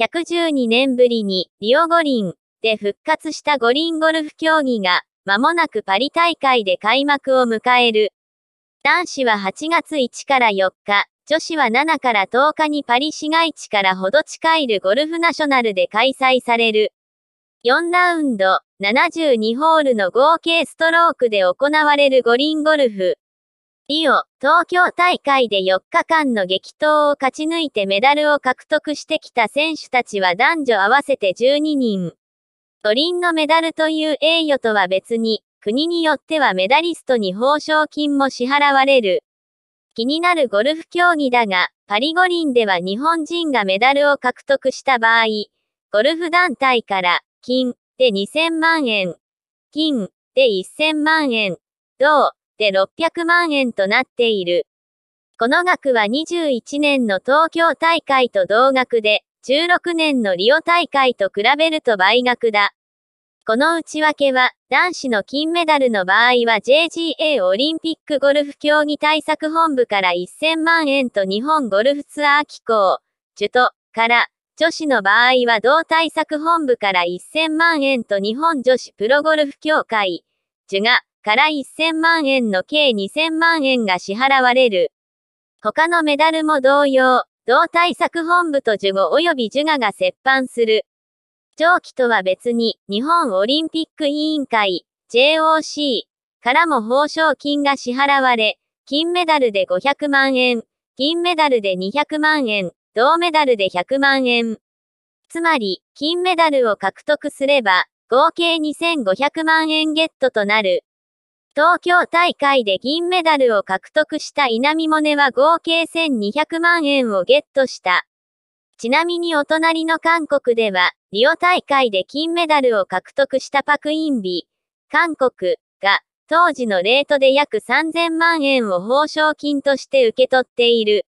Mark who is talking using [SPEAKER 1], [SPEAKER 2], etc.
[SPEAKER 1] 112年ぶりにリオ五輪で復活した五輪ゴルフ競技が、まもなくパリ大会で開幕を迎える。男子は8月1から4日、女子は7から10日にパリ市街地からほど近いルゴルフナショナルで開催される。4ラウンド、72ホールの合計ストロークで行われる五輪ゴルフ。リオ、東京大会で4日間の激闘を勝ち抜いてメダルを獲得してきた選手たちは男女合わせて12人。五輪のメダルという栄誉とは別に、国によってはメダリストに報奨金も支払われる。気になるゴルフ競技だが、パリ五輪では日本人がメダルを獲得した場合、ゴルフ団体から、金で2000万円、金で1000万円、銅って600万円となっている。この額は21年の東京大会と同額で、16年のリオ大会と比べると倍額だ。この内訳は、男子の金メダルの場合は JGA オリンピックゴルフ競技対策本部から1000万円と日本ゴルフツアー機構、ジュトから、女子の場合は同対策本部から1000万円と日本女子プロゴルフ協会、ジュが、から1000万円の計2000万円が支払われる。他のメダルも同様、同対策本部とジュゴ及びジュガが折半する。上記とは別に、日本オリンピック委員会、JOC からも報奨金が支払われ、金メダルで500万円、銀メダルで200万円、銅メダルで100万円。つまり、金メダルを獲得すれば、合計2500万円ゲットとなる。東京大会で銀メダルを獲得した稲見萌寧は合計1200万円をゲットした。ちなみにお隣の韓国では、リオ大会で金メダルを獲得したパクインビ、韓国が当時のレートで約3000万円を報奨金として受け取っている。